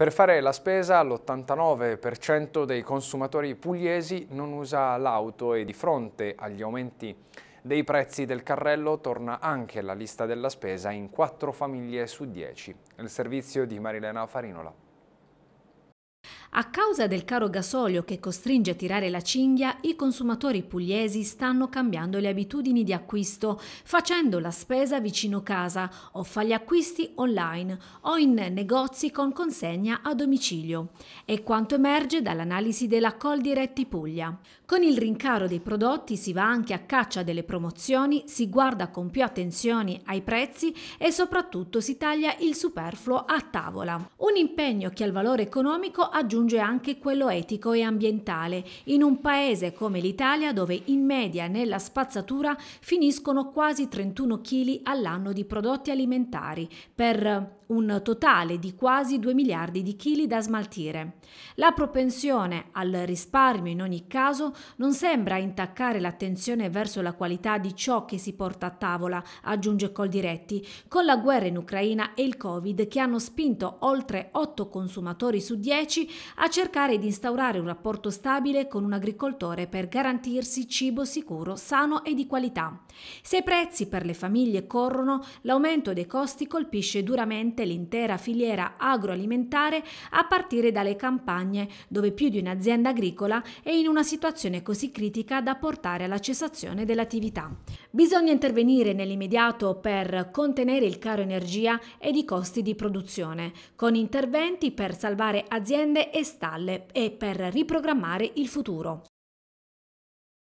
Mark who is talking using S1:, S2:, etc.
S1: Per fare la spesa l'89% dei consumatori pugliesi non usa l'auto e di fronte agli aumenti dei prezzi del carrello torna anche la lista della spesa in 4 famiglie su 10. Il servizio di Marilena Farinola.
S2: A causa del caro gasolio che costringe a tirare la cinghia, i consumatori pugliesi stanno cambiando le abitudini di acquisto, facendo la spesa vicino casa o fa gli acquisti online o in negozi con consegna a domicilio. È quanto emerge dall'analisi della Coldiretti Puglia. Con il rincaro dei prodotti si va anche a caccia delle promozioni, si guarda con più attenzione ai prezzi e soprattutto si taglia il superfluo a tavola. Un impegno che al valore economico aggiunge aggiunge anche quello etico e ambientale, in un paese come l'Italia dove in media nella spazzatura finiscono quasi 31 kg all'anno di prodotti alimentari, per un totale di quasi 2 miliardi di chili da smaltire. La propensione al risparmio in ogni caso non sembra intaccare l'attenzione verso la qualità di ciò che si porta a tavola, aggiunge Coldiretti, con la guerra in Ucraina e il Covid che hanno spinto oltre 8 consumatori su 10 a cercare di instaurare un rapporto stabile con un agricoltore per garantirsi cibo sicuro, sano e di qualità. Se i prezzi per le famiglie corrono, l'aumento dei costi colpisce duramente l'intera filiera agroalimentare a partire dalle campagne, dove più di un'azienda agricola è in una situazione così critica da portare alla cessazione dell'attività. Bisogna intervenire nell'immediato per contenere il caro energia ed i costi di produzione, con interventi per salvare aziende e e stalle e per riprogrammare il futuro.